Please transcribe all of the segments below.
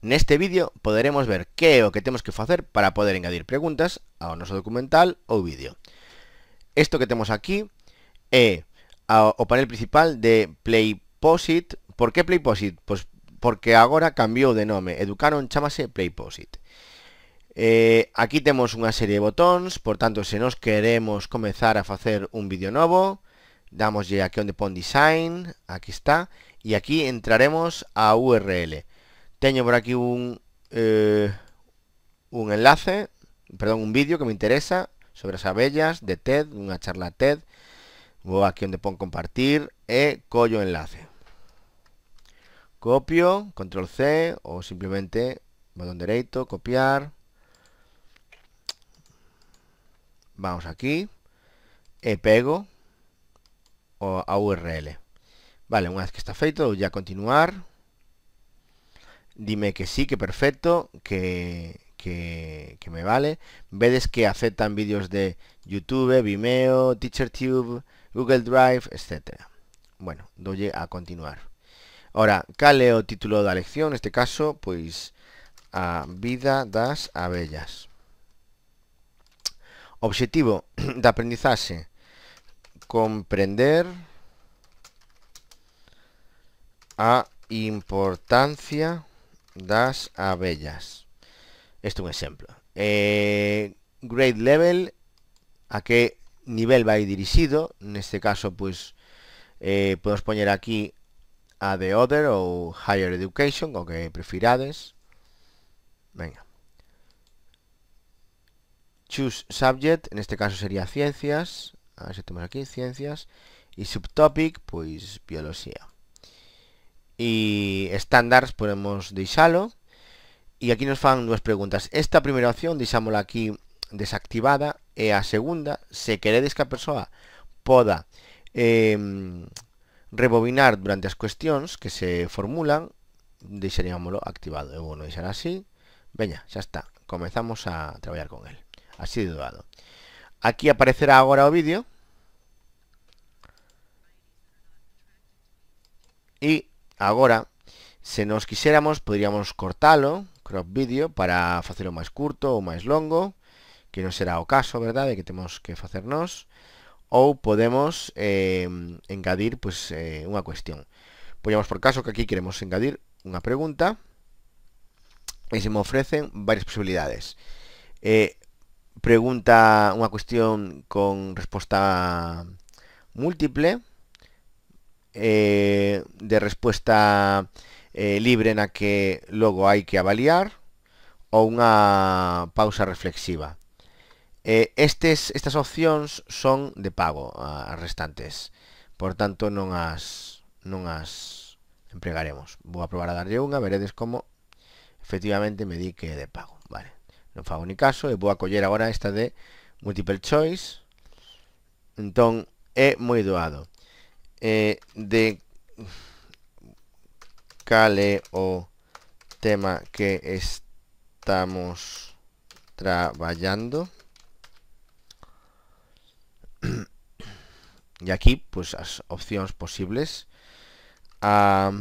En este vídeo podremos ver qué o que tenemos que hacer para poder añadir preguntas a nuestro documental o vídeo. Esto que tenemos aquí o panel principal de Playposit. Por qué Playposit? Pues porque ahora cambió de nombre. Educaron chámase Playposit. Eh, aquí tenemos una serie de botones, por tanto, si nos queremos comenzar a hacer un vídeo nuevo, ya aquí donde pon Design, aquí está, y aquí entraremos a URL. Tengo por aquí un, eh, un enlace, perdón, un vídeo que me interesa sobre las abellas de TED, una charla TED. Voy aquí donde pongo compartir e collo enlace. Copio, control C o simplemente botón derecho, copiar. Vamos aquí e pego o a URL. Vale, una vez que está feito, voy a continuar dime que sí, que perfecto, que, me vale. Vedes que aceptan vídeos de YouTube, Vimeo, TeacherTube, Google Drive, etc. Bueno, doy a continuar. Ahora, caleo título de la lección, en este caso, pues a vida das abellas. Objetivo de aprendizaje. Comprender a importancia das bellas Esto es un ejemplo. Eh, grade level, a qué nivel va a ir dirigido. En este caso, pues, eh, podemos poner aquí a the other o higher education, o que prefirades. Venga. Choose subject, en este caso sería ciencias. A ver si tenemos aquí ciencias. Y subtopic, pues biología y estándares podemos deixalo Y aquí nos fan dos preguntas esta primera opción deixámola aquí desactivada Y e a segunda se queréis que la persona Pueda em, rebobinar durante las cuestiones que se formulan diseñámoslo activado bueno vou así Venga, ya está comenzamos a trabajar con él así de dudado aquí aparecerá ahora o vídeo Y Ahora, si nos quisiéramos, podríamos cortarlo, crop video, para hacerlo más curto o más longo, que no será o caso, de que tenemos que hacernos, o podemos em, engadir pues, eh, cuestión. Poñamos por caso que aquí queremos engadir una pregunta, y e se me ofrecen varias posibilidades. E, pregunta una cuestión con respuesta múltiple, eh, de respuesta eh, libre en la que luego hay que avaliar o una pausa reflexiva. E estas opciones son de pago restantes, por tanto no as, non as empregaremos. voy a probar a darle una veredes como efectivamente me di que de pago. Vale, no fago ni caso y e voy a coger ahora esta de multiple choice. entonces he muy doado eh, de cale o tema que estamos trabajando y aquí pues las opciones posibles a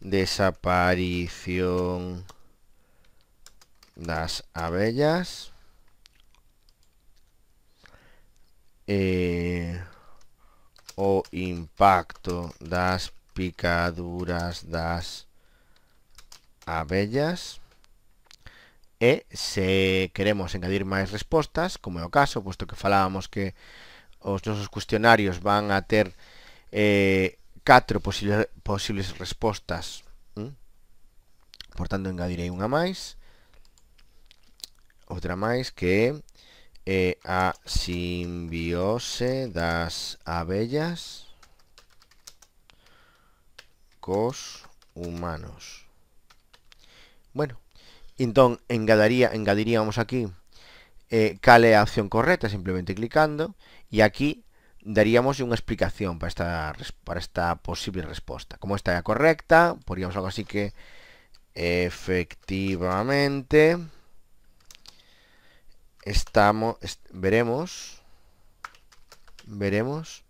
desaparición las abellas eh, impacto das picaduras das abellas e se queremos engadir máis respostas, como é o caso, posto que falábamos que os nosos cuestionarios van a ter eh, catro posible, posibles respostas ¿Mm? por tanto engadirei unha máis outra máis que é e a simbiose das abellas cos humanos. Bueno, entonces engadaría, engadiríamos aquí eh, cale a opción correcta simplemente clicando y e aquí daríamos una explicación para esta, para esta posible respuesta Como esta ya correcta, podríamos algo así que efectivamente estamos veremos veremos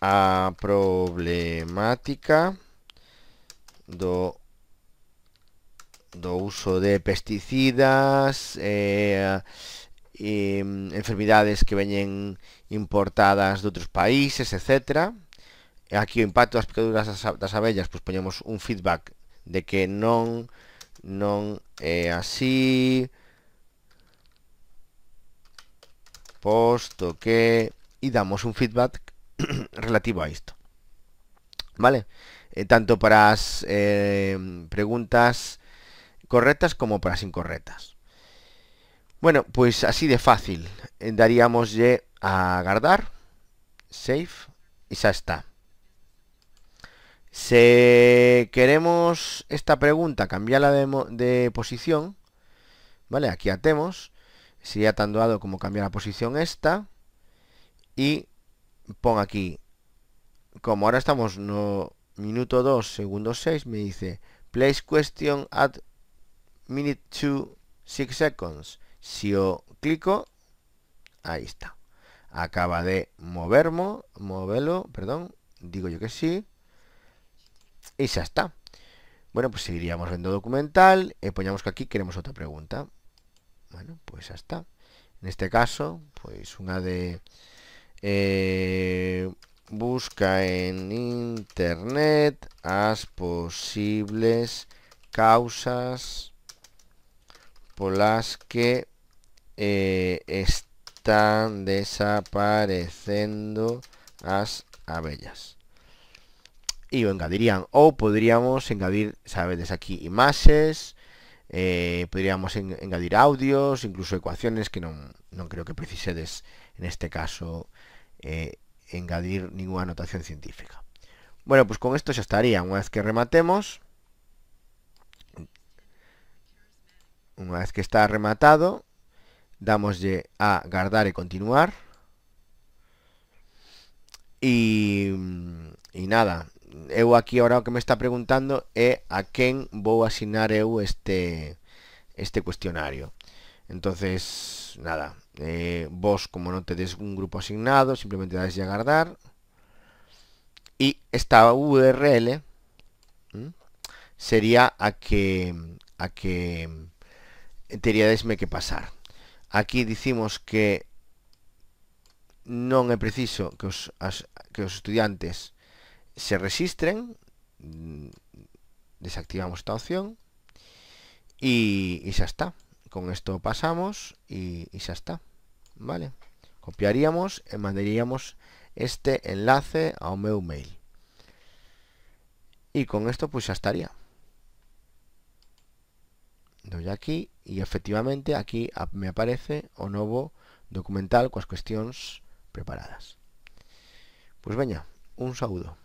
a problemática do, do uso de pesticidas eh, eh, em, enfermedades que veñen importadas de otros países, etcétera Aquí o impacto das picaduras das, las abellas, pois pues, poñemos un feedback de que no no é así, posto que y damos un feedback relativo a esto. ¿Vale? Eh, tanto para las eh, preguntas correctas como para las incorrectas. Bueno, pues así de fácil. Eh, daríamos Y a guardar, save y ya está. Si queremos esta pregunta cambiarla de, de posición, ¿vale? Aquí atemos sería tan doado como cambiar la posición esta y Pongo aquí como ahora estamos no minuto 2 segundo 6 me dice place question at minute 2 6 seconds si yo clico ahí está acaba de movermo moverlo perdón digo yo que sí y ya está bueno pues seguiríamos viendo documental y eh, que aquí queremos otra pregunta bueno, pues hasta. En este caso, pues una de... Eh, busca en internet las posibles causas por las que eh, están desapareciendo las abellas y venga, engadirían o podríamos engadir sabes desde aquí imágenes eh, podríamos engadir audios, incluso ecuaciones que no, creo que precisedes en este caso eh, engadir ninguna anotación científica. Bueno, pues con esto ya estaría. Una vez que rematemos, una vez que está rematado, damos a guardar y continuar. Y, y nada, eu aquí ahora o que me está preguntando é a quen vou asinar eu este este cuestionario. Entonces, nada, eh, vos como non tedes un grupo asignado, simplemente dades a guardar e esta URL ¿eh? sería a que a que teríadesme que pasar. Aquí dicimos que non é preciso que os, as, que os estudiantes se registren, mm, desactivamos esta opción y, ya está. Con esto pasamos y, ya está. ¿Vale? Copiaríamos y eh, mandaríamos este enlace a un meu mail. Y con esto pues ya estaría. Doy aquí y efectivamente aquí me aparece o nuevo documental con las cuestiones preparadas. pues venga un saludo